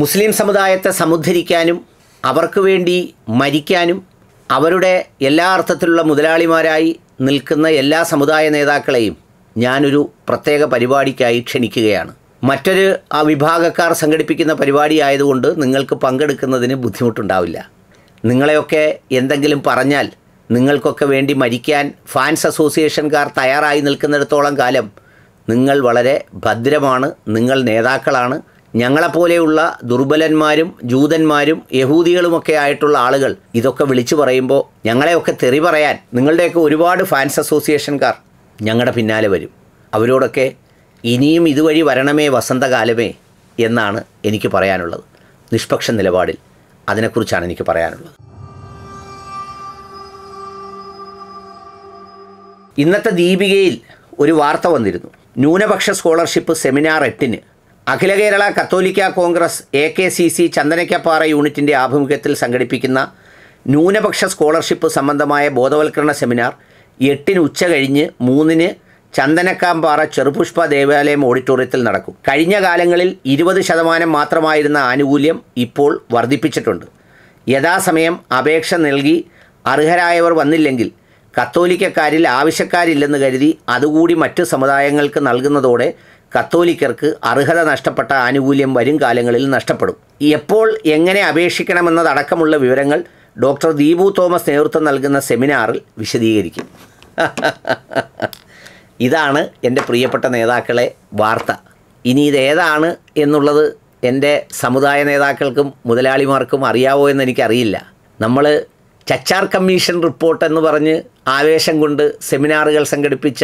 മുസ്ലിം സമുദായത്തെ സമുദ്ധരിക്കാനും അവർക്ക് വേണ്ടി മരിക്കാനും അവരുടെ എല്ലാ അർത്ഥത്തിലുള്ള മുതലാളിമാരായി നിൽക്കുന്ന എല്ലാ സമുദായ നേതാക്കളെയും ഞാനൊരു പ്രത്യേക പരിപാടിക്കായി ക്ഷണിക്കുകയാണ് മറ്റൊരു ആ വിഭാഗക്കാർ സംഘടിപ്പിക്കുന്ന പരിപാടി ആയതുകൊണ്ട് നിങ്ങൾക്ക് പങ്കെടുക്കുന്നതിന് ബുദ്ധിമുട്ടുണ്ടാവില്ല നിങ്ങളെയൊക്കെ എന്തെങ്കിലും പറഞ്ഞാൽ നിങ്ങൾക്കൊക്കെ വേണ്ടി മരിക്കാൻ ഫാൻസ് അസോസിയേഷൻകാർ തയ്യാറായി നിൽക്കുന്നിടത്തോളം കാലം നിങ്ങൾ വളരെ ഭദ്രമാണ് നിങ്ങൾ നേതാക്കളാണ് ഞങ്ങളെപ്പോലെയുള്ള ദുർബലന്മാരും ജൂതന്മാരും യഹൂദികളുമൊക്കെ ആയിട്ടുള്ള ആളുകൾ ഇതൊക്കെ വിളിച്ചു പറയുമ്പോൾ ഞങ്ങളെയൊക്കെ തെറി പറയാൻ നിങ്ങളുടെയൊക്കെ ഒരുപാട് ഫാൻസ് അസോസിയേഷൻകാർ ഞങ്ങളുടെ പിന്നാലെ വരും അവരോടൊക്കെ ഇനിയും ഇതുവഴി വരണമേ വസന്തകാലമേ എന്നാണ് എനിക്ക് പറയാനുള്ളത് നിഷ്പക്ഷ നിലപാടിൽ അതിനെക്കുറിച്ചാണ് എനിക്ക് പറയാനുള്ളത് ഇന്നത്തെ ദീപികയിൽ ഒരു വാർത്ത വന്നിരുന്നു ന്യൂനപക്ഷ സ്കോളർഷിപ്പ് സെമിനാർ എട്ടിന് Akhila Kerala Katholikka Congress A K C C Chandanakkampara യൂണിറ്റിൻ്റെ ആഭിമുഖ്യത്തിൽ സംഘടിപ്പിക്കുന്ന ന്യൂനപക്ഷ സ്കോളർഷിപ്പ് സംബന്ധമായ ബോധവൽക്കരണ സെമിനാർ എട്ടിന് ഉച്ച കഴിഞ്ഞ് മൂന്നിന് ചന്ദനക്കാമ്പാറ ചെറുപുഷ്പ ദേവാലയം ഓഡിറ്റോറിയത്തിൽ നടക്കും കഴിഞ്ഞ കാലങ്ങളിൽ ഇരുപത് ശതമാനം മാത്രമായിരുന്ന ആനുകൂല്യം ഇപ്പോൾ വർദ്ധിപ്പിച്ചിട്ടുണ്ട് യഥാസമയം അപേക്ഷ നൽകി അർഹരായവർ വന്നില്ലെങ്കിൽ കത്തോലിക്കക്കാരിൽ ആവശ്യക്കാരില്ലെന്ന് കരുതി അതുകൂടി മറ്റ് സമുദായങ്ങൾക്ക് നൽകുന്നതോടെ കത്തോലിക്കർക്ക് അർഹത നഷ്ടപ്പെട്ട ആനുകൂല്യം വരും കാലങ്ങളിൽ നഷ്ടപ്പെടും എപ്പോൾ എങ്ങനെ അപേക്ഷിക്കണമെന്നതടക്കമുള്ള വിവരങ്ങൾ ഡോക്ടർ ദീപു തോമസ് നേതൃത്വം നൽകുന്ന സെമിനാറിൽ വിശദീകരിക്കും ഇതാണ് എൻ്റെ പ്രിയപ്പെട്ട നേതാക്കളെ വാർത്ത ഇനി ഇതേതാണ് എന്നുള്ളത് എൻ്റെ സമുദായ നേതാക്കൾക്കും മുതലാളിമാർക്കും അറിയാവോ എന്ന് എനിക്കറിയില്ല നമ്മൾ ചച്ചാർ കമ്മീഷൻ റിപ്പോർട്ട് എന്ന് പറഞ്ഞ് ആവേശം കൊണ്ട് സെമിനാറുകൾ സംഘടിപ്പിച്ച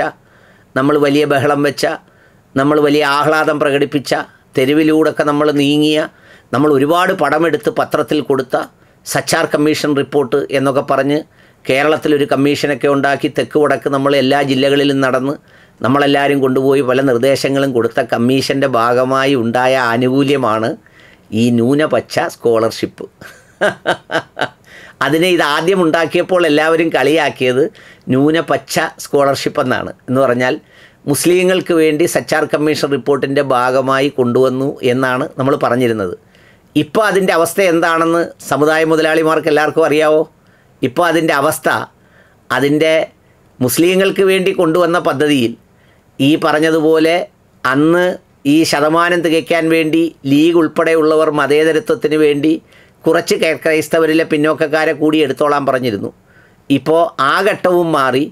നമ്മൾ വലിയ ബഹളം വെച്ച നമ്മൾ വലിയ ആഹ്ലാദം പ്രകടിപ്പിച്ച തെരുവിലൂടെയൊക്കെ നമ്മൾ നീങ്ങിയ നമ്മൾ ഒരുപാട് പടമെടുത്ത് പത്രത്തിൽ കൊടുത്ത സച്ചാർ കമ്മീഷൻ റിപ്പോർട്ട് എന്നൊക്കെ പറഞ്ഞ് കേരളത്തിലൊരു കമ്മീഷനൊക്കെ ഉണ്ടാക്കി തെക്ക് വടക്ക് നമ്മൾ എല്ലാ ജില്ലകളിലും നടന്ന് നമ്മളെല്ലാവരും കൊണ്ടുപോയി പല നിർദ്ദേശങ്ങളും കൊടുത്ത കമ്മീഷൻ്റെ ഭാഗമായി ഉണ്ടായ ആനുകൂല്യമാണ് ഈ ന്യൂനപക്ഷ സ്കോളർഷിപ്പ് അതിനെ ഇത് ആദ്യം ഉണ്ടാക്കിയപ്പോൾ എല്ലാവരും കളിയാക്കിയത് ന്യൂനപക്ഷ സ്കോളർഷിപ്പ് എന്നാണ് എന്ന് പറഞ്ഞാൽ മുസ്ലിങ്ങൾക്ക് വേണ്ടി സച്ചാർ കമ്മീഷൻ റിപ്പോർട്ടിൻ്റെ ഭാഗമായി കൊണ്ടുവന്നു എന്നാണ് നമ്മൾ പറഞ്ഞിരുന്നത് ഇപ്പോൾ അതിൻ്റെ അവസ്ഥ എന്താണെന്ന് സമുദായ മുതലാളിമാർക്ക് എല്ലാവർക്കും അറിയാവോ ഇപ്പോൾ അതിൻ്റെ അവസ്ഥ അതിൻ്റെ മുസ്ലിങ്ങൾക്ക് വേണ്ടി കൊണ്ടുവന്ന പദ്ധതിയിൽ ഈ പറഞ്ഞതുപോലെ അന്ന് ഈ ശതമാനം തികയ്ക്കാൻ വേണ്ടി ലീഗ് ഉൾപ്പെടെയുള്ളവർ മതേതരത്വത്തിന് വേണ്ടി കുറച്ച് ക്രൈസ്തവരിലെ പിന്നോക്കക്കാരെ കൂടി എടുത്തോളാൻ പറഞ്ഞിരുന്നു ഇപ്പോൾ ആ ഘട്ടവും മാറി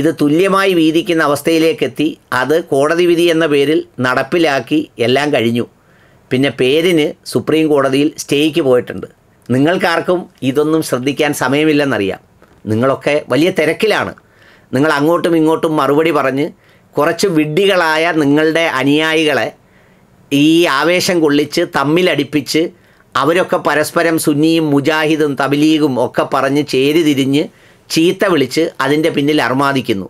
ഇത് തുല്യമായി വീതിക്കുന്ന അവസ്ഥയിലേക്കെത്തി അത് കോടതി വിധി എന്ന പേരിൽ നടപ്പിലാക്കി എല്ലാം കഴിഞ്ഞു പിന്നെ പേരിന് സുപ്രീം കോടതിയിൽ സ്റ്റേയ്ക്ക് പോയിട്ടുണ്ട് നിങ്ങൾക്കാർക്കും ഇതൊന്നും ശ്രദ്ധിക്കാൻ സമയമില്ലെന്നറിയാം നിങ്ങളൊക്കെ വലിയ തിരക്കിലാണ് നിങ്ങൾ അങ്ങോട്ടും ഇങ്ങോട്ടും മറുപടി പറഞ്ഞ് കുറച്ച് വിഡ്ഢികളായ നിങ്ങളുടെ അനുയായികളെ ഈ ആവേശം കൊള്ളിച്ച് തമ്മിലടിപ്പിച്ച് അവരൊക്കെ പരസ്പരം സുന്നിയും മുജാഹിദും തബിലീഗും ഒക്കെ പറഞ്ഞ് ചേരി തിരിഞ്ഞ് ചീത്ത വിളിച്ച് അതിൻ്റെ പിന്നിൽ അർമാദിക്കുന്നു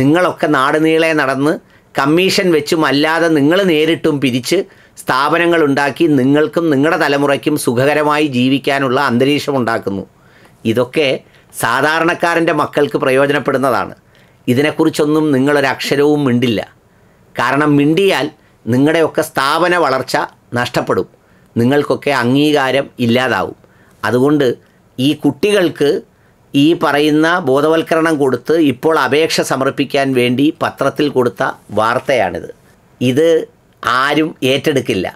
നിങ്ങളൊക്കെ നാടുനീളെ നടന്ന് കമ്മീഷൻ വെച്ചും അല്ലാതെ നിങ്ങൾ നേരിട്ടും പിരിച്ച് സ്ഥാപനങ്ങൾ ഉണ്ടാക്കി നിങ്ങൾക്കും നിങ്ങളുടെ തലമുറയ്ക്കും സുഖകരമായി ജീവിക്കാനുള്ള അന്തരീക്ഷം ഉണ്ടാക്കുന്നു ഇതൊക്കെ സാധാരണക്കാരൻ്റെ മക്കൾക്ക് പ്രയോജനപ്പെടുന്നതാണ് ഇതിനെക്കുറിച്ചൊന്നും നിങ്ങളൊരക്ഷരവും അക്ഷരവും മിണ്ടില്ല കാരണം മിണ്ടിയാൽ നിങ്ങളുടെയൊക്കെ സ്ഥാപന വളർച്ച നഷ്ടപ്പെടും നിങ്ങൾക്കൊക്കെ അംഗീകാരം ഇല്ലാതാവും അതുകൊണ്ട് ഈ കുട്ടികൾക്ക് ഈ പറയുന്ന ബോധവൽക്കരണം കൊടുത്ത് ഇപ്പോൾ അപേക്ഷ സമർപ്പിക്കാൻ വേണ്ടി പത്രത്തിൽ കൊടുത്ത വാർത്തയാണിത് ഇത് ആരും ഏറ്റെടുക്കില്ല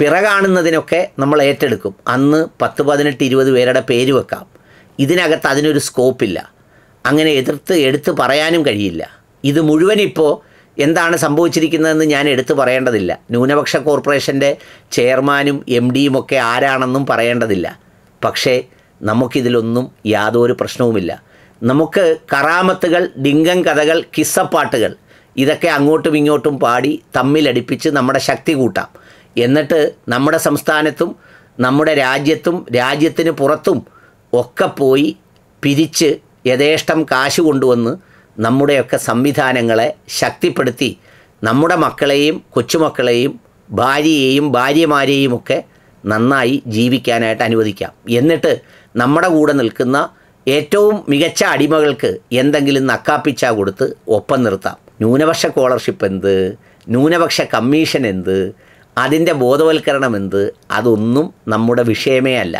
പിറകാണുന്നതിനൊക്കെ നമ്മൾ ഏറ്റെടുക്കും അന്ന് പത്ത് പതിനെട്ട് ഇരുപത് പേരുടെ പേര് വെക്കാം ഇതിനകത്ത് അതിനൊരു സ്കോപ്പില്ല അങ്ങനെ എതിർത്ത് എടുത്തു പറയാനും കഴിയില്ല ഇത് മുഴുവൻ ഇപ്പോൾ എന്താണ് സംഭവിച്ചിരിക്കുന്നതെന്ന് ഞാൻ എടുത്തു പറയേണ്ടതില്ല ന്യൂനപക്ഷ കോർപ്പറേഷൻ്റെ ചെയർമാനും എം ഡിയുമൊക്കെ ആരാണെന്നും പറയേണ്ടതില്ല പക്ഷേ നമുക്കിതിലൊന്നും യാതൊരു പ്രശ്നവുമില്ല നമുക്ക് കറാമത്തുകൾ ഡിങ്കം കഥകൾ കിസ്സപ്പാട്ടുകൾ ഇതൊക്കെ അങ്ങോട്ടും ഇങ്ങോട്ടും പാടി തമ്മിലടിപ്പിച്ച് നമ്മുടെ ശക്തി കൂട്ടാം എന്നിട്ട് നമ്മുടെ സംസ്ഥാനത്തും നമ്മുടെ രാജ്യത്തും രാജ്യത്തിന് പുറത്തും ഒക്കെ പോയി പിരിച്ച് യഥേഷ്ടം കാശ് കൊണ്ടുവന്ന് നമ്മുടെയൊക്കെ സംവിധാനങ്ങളെ ശക്തിപ്പെടുത്തി നമ്മുടെ മക്കളെയും കൊച്ചുമക്കളെയും ഭാര്യയെയും ഭാര്യമാരെയുമൊക്കെ ഒക്കെ നന്നായി ജീവിക്കാനായിട്ട് അനുവദിക്കാം എന്നിട്ട് നമ്മുടെ കൂടെ നിൽക്കുന്ന ഏറ്റവും മികച്ച അടിമകൾക്ക് എന്തെങ്കിലും നക്കാപ്പിച്ച കൊടുത്ത് ഒപ്പം നിർത്താം ന്യൂനപക്ഷ സ്കോളർഷിപ്പ് എന്ത് ന്യൂനപക്ഷ കമ്മീഷൻ എന്ത് അതിൻ്റെ ബോധവൽക്കരണം എന്ത് അതൊന്നും നമ്മുടെ വിഷയമേ അല്ല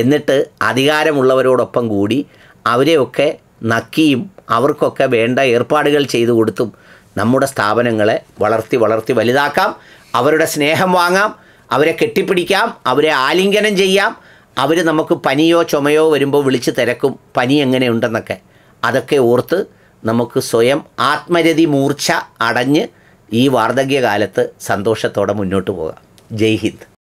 എന്നിട്ട് അധികാരമുള്ളവരോടൊപ്പം കൂടി അവരെയൊക്കെ നക്കിയും അവർക്കൊക്കെ വേണ്ട ഏർപ്പാടുകൾ ചെയ്തു കൊടുത്തും നമ്മുടെ സ്ഥാപനങ്ങളെ വളർത്തി വളർത്തി വലുതാക്കാം അവരുടെ സ്നേഹം വാങ്ങാം അവരെ കെട്ടിപ്പിടിക്കാം അവരെ ആലിംഗനം ചെയ്യാം അവർ നമുക്ക് പനിയോ ചുമയോ വരുമ്പോൾ വിളിച്ച് തിരക്കും പനി എങ്ങനെയുണ്ടെന്നൊക്കെ അതൊക്കെ ഓർത്ത് നമുക്ക് സ്വയം ആത്മരതി മൂർച്ച അടഞ്ഞ് ഈ വാർദ്ധക്യകാലത്ത് സന്തോഷത്തോടെ മുന്നോട്ട് പോകാം ജയ് ഹിന്ദ്